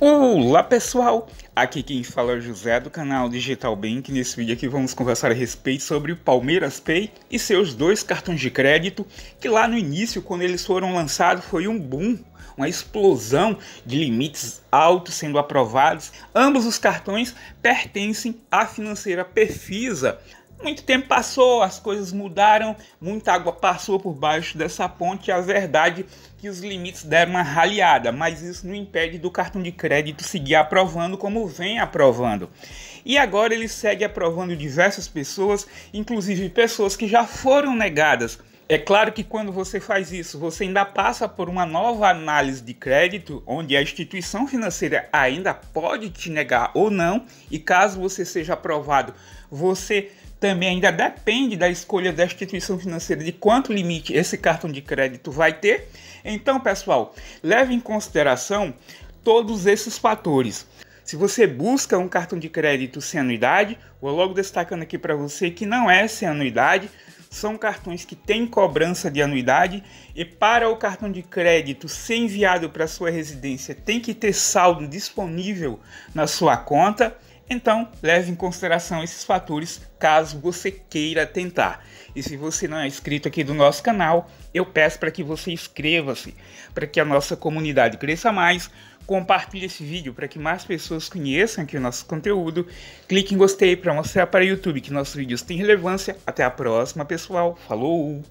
Olá pessoal, aqui quem fala é o José do canal Digital Bank. Nesse vídeo aqui vamos conversar a respeito sobre o Palmeiras Pay e seus dois cartões de crédito, que lá no início, quando eles foram lançados, foi um boom, uma explosão de limites altos sendo aprovados. Ambos os cartões pertencem à financeira Perfisa, muito tempo passou, as coisas mudaram, muita água passou por baixo dessa ponte. É a verdade é que os limites deram uma raleada, mas isso não impede do cartão de crédito seguir aprovando como vem aprovando. E agora ele segue aprovando diversas pessoas, inclusive pessoas que já foram negadas. É claro que quando você faz isso, você ainda passa por uma nova análise de crédito, onde a instituição financeira ainda pode te negar ou não, e caso você seja aprovado, você também ainda depende da escolha da instituição financeira de quanto limite esse cartão de crédito vai ter. Então, pessoal, leve em consideração todos esses fatores. Se você busca um cartão de crédito sem anuidade, vou logo destacando aqui para você que não é sem anuidade, são cartões que têm cobrança de anuidade e para o cartão de crédito ser enviado para sua residência tem que ter saldo disponível na sua conta. Então, leve em consideração esses fatores caso você queira tentar. E se você não é inscrito aqui do nosso canal, eu peço para que você inscreva-se, para que a nossa comunidade cresça mais, compartilhe esse vídeo para que mais pessoas conheçam aqui o nosso conteúdo. Clique em gostei para mostrar para o YouTube que nossos vídeos têm relevância. Até a próxima, pessoal. Falou!